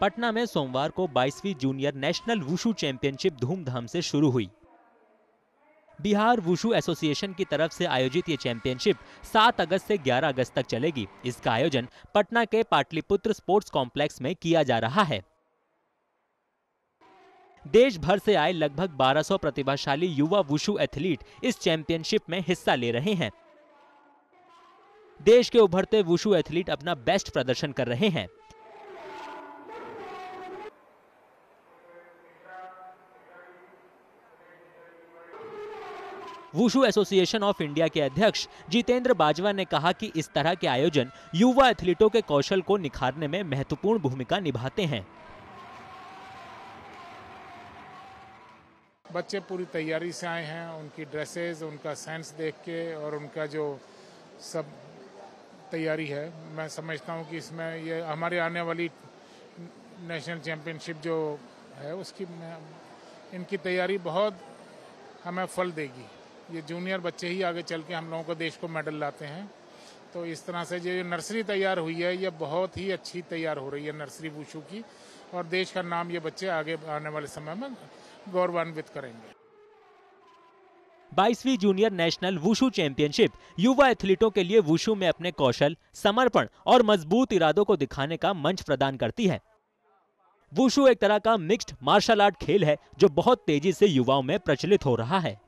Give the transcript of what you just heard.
पटना में सोमवार को 22वीं जूनियर नेशनल वुशु चैंपियनशिप धूमधाम से शुरू हुई बिहार वुशु एसोसिएशन की तरफ से आयोजित ये चैंपियनशिप 7 अगस्त से 11 अगस्त तक चलेगी इसका आयोजन पटना के पाटलिपुत्र स्पोर्ट्स कॉम्प्लेक्स में किया जा रहा है देश भर से आए लगभग 1200 प्रतिभाशाली युवा वुशु एथलीट इस चैंपियनशिप में हिस्सा ले रहे हैं देश के उभरते वुशु एथलीट अपना बेस्ट प्रदर्शन कर रहे हैं वुशु एसोसिएशन ऑफ इंडिया के अध्यक्ष जितेंद्र बाजवा ने कहा कि इस तरह के आयोजन युवा एथलीटों के कौशल को निखारने में महत्वपूर्ण भूमिका निभाते हैं बच्चे पूरी तैयारी से आए हैं उनकी ड्रेसेस उनका सेंस देख के और उनका जो सब तैयारी है मैं समझता हूँ कि इसमें ये हमारे आने वाली नेशनल चैम्पियनशिप जो है उसकी इनकी तैयारी बहुत हमें फल देगी ये जूनियर बच्चे ही आगे चल के हम लोगों को देश को मेडल लाते हैं तो इस तरह से जो नर्सरी तैयार हुई है ये बहुत ही अच्छी तैयार हो रही है नर्सरी वूशु की और देश का नाम ये बच्चे आगे आने वाले समय में गौरवान्वित करेंगे बाईसवीं जूनियर नेशनल वुशु चैंपियनशिप युवा एथलीटों के लिए वुशु में अपने कौशल समर्पण और मजबूत इरादों को दिखाने का मंच प्रदान करती है वुशु एक तरह का मिक्स्ड मार्शल आर्ट खेल है जो बहुत तेजी से युवाओं में प्रचलित हो रहा है